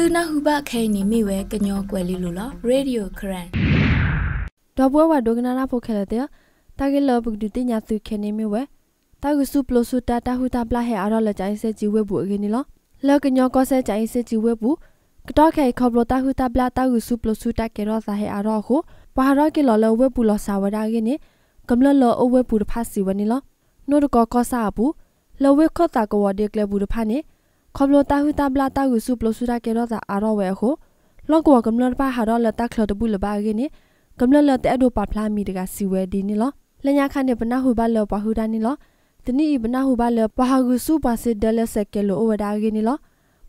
သူနာဟုဘခဲနေမိဝဲကညောကွယ်လီလိုလားရေဒီယိုခရန်တော့ဘွဲဝဒုကနာရာဖိုခဲလက်တဲ့တာဂေလဘုဒ္ဓတိညာသူခဲနေမိဝဲတာဂစုပလစုတာတာဟုတာပလာဟဲအာရလကြိုင်စဲជីဝဲဘူးအခင်နီလားလောက်ကညောကောစဲကြိုင်စဲជីဝဲဘူးကတော့ခဲခေါပလတာဟုတာပလာတာဂစုပလစုတာကေရောစာဟဲအာရခုဘာရကေလော်လဝဲဘူးလော်စာဝဒါကေနီကမ္လလော်အဝဲဘူးတဖာစီဝနီလားနိုဒကောကောစာဘူးလော်ဝဲခောတာကောဝဒေကလဘူးတဖာနီခဘလတာဟုတာဘလာတာဟုစုပလစုရာကေရောတာအာရောဝဲဟုလောကဝကမ္လပဟာရလတာခလတဘူးလဘာဂိနေကမ္လလတဲ့အဒိုပါဖလာမီတကစီဝဲဒီနီလောလညာခန့်တဲ့ဘနာဟုဘလောပဟုဒာနီလောတနီဘနာဟုဘလောပဟာဂုစုပါစေဒလဆက်ကလောဝဒါဂိနီလော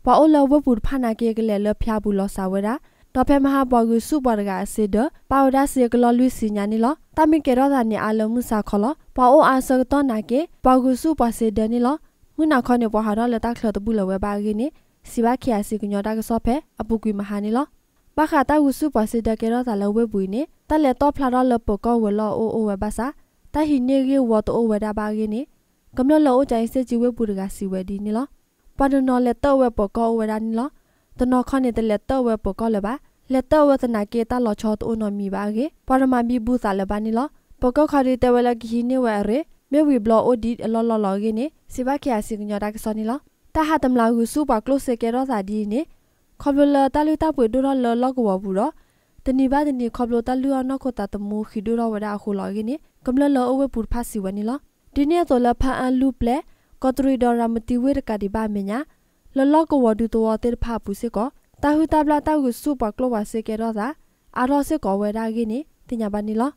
ပါအိုလဝပူဖနာကေကလေလဖျာဘူးလောစာဝဲတာတော့ဖဲမဟာဘောဂုစုပါဒကစေဒပါဝဒါစေကလောလူစီညာနီလောတာမင်ကေရောတာနီအာလမှုစာခလောပါအိုအာဆကတောနာကေဘောဂုစုပါစေဒနီလောမွနာခေါနေပေါ်ဟာတော့လက်တခလတဘူးလဝဲပါကိနေစီဘာခီယာစီကညောတာကစောဖဲအပူကွီမဟာနေလောပခတာဝစုပစီတကေရတာလဝဲဘူးနေတလက်တော့ဖလာတော့လပကောဝလောအိုအိုဝဲပါစာတဟိနေရေဝတ်အိုဝဲတာပါကိနေကမလလောအကြိုင်စစ်ကြီးဝဲဘူးတကစီဝဲဒီနေလောပဒနောလက်တော့ဝဲပကောဝဲတာနေလောတနောခေါနေတဲ့လက်တော့ဝဲပကောလပါလက်တော့ဝသနာကေတာလောချောတိုနော်မီပါကေပရမမီဘူးစာလပါနေလောပကောခရီတဲဝဲလကီနေဝဲရဲမေဝီဘလောအိုဒီအလောလောလောကိနေစေဘကေအစီကညောတာကစောနီလောတာဟာတမလာဟုစူပါကလုစေကေရောသာဒီနေခေါပလလတာလူတာပွေဒိုရလောလောကဝဘူးတော့တနိဘာတနိခေါပလတာလူအနောက်ခတာတမူခီဒိုရဝဒါခုလောကိနေကမလလောအဝဲပူဖာစီဝနီလောဒီနေတော်လဖာအန်လူပလက် ကောတရီဒေါ်ရာမတီဝေရကဒီဘာမညာလလောကဝဒူတောတေဖာပူစေကောတာဟုတာဘလာတာဟုစူပါကလောဝစေကေရောသာအာရောစေကောဝဲဒါကိနေတင်ညာပါနီလော